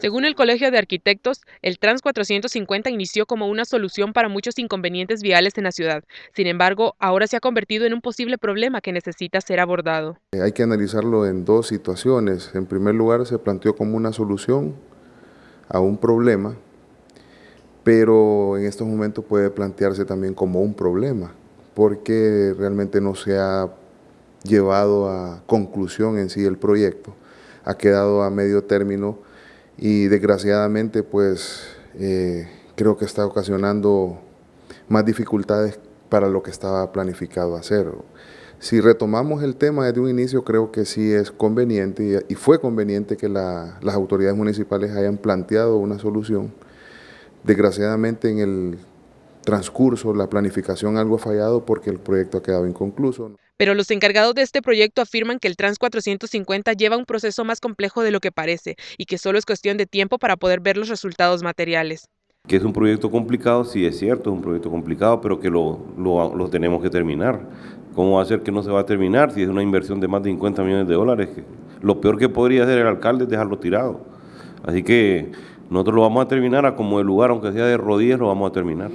Según el Colegio de Arquitectos, el Trans 450 inició como una solución para muchos inconvenientes viales en la ciudad. Sin embargo, ahora se ha convertido en un posible problema que necesita ser abordado. Eh, hay que analizarlo en dos situaciones. En primer lugar, se planteó como una solución a un problema, pero en estos momentos puede plantearse también como un problema, porque realmente no se ha llevado a conclusión en sí el proyecto ha quedado a medio término y desgraciadamente pues eh, creo que está ocasionando más dificultades para lo que estaba planificado hacer. Si retomamos el tema desde un inicio, creo que sí es conveniente y fue conveniente que las autoridades municipales hayan planteado una solución. Desgraciadamente en el transcurso, la planificación algo ha fallado porque el proyecto ha quedado inconcluso. Pero los encargados de este proyecto afirman que el Trans 450 lleva un proceso más complejo de lo que parece y que solo es cuestión de tiempo para poder ver los resultados materiales. Que es un proyecto complicado, sí es cierto, es un proyecto complicado, pero que lo, lo tenemos que terminar. ¿Cómo va a ser que no se va a terminar si es una inversión de más de 50 millones de dólares? Lo peor que podría hacer el alcalde es dejarlo tirado. Así que nosotros lo vamos a terminar a como de lugar, aunque sea de rodillas, lo vamos a terminar.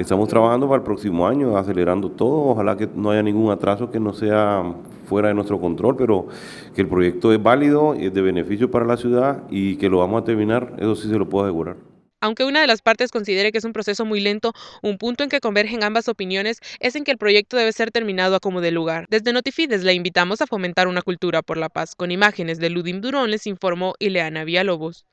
Estamos trabajando para el próximo año, acelerando todo. Ojalá que no haya ningún atraso que no sea fuera de nuestro control, pero que el proyecto es válido, es de beneficio para la ciudad y que lo vamos a terminar, eso sí se lo puedo asegurar. Aunque una de las partes considere que es un proceso muy lento, un punto en que convergen ambas opiniones es en que el proyecto debe ser terminado a como de lugar. Desde Notifides la invitamos a fomentar una cultura por la paz. Con imágenes de Ludim Durón les informó Ileana Villalobos.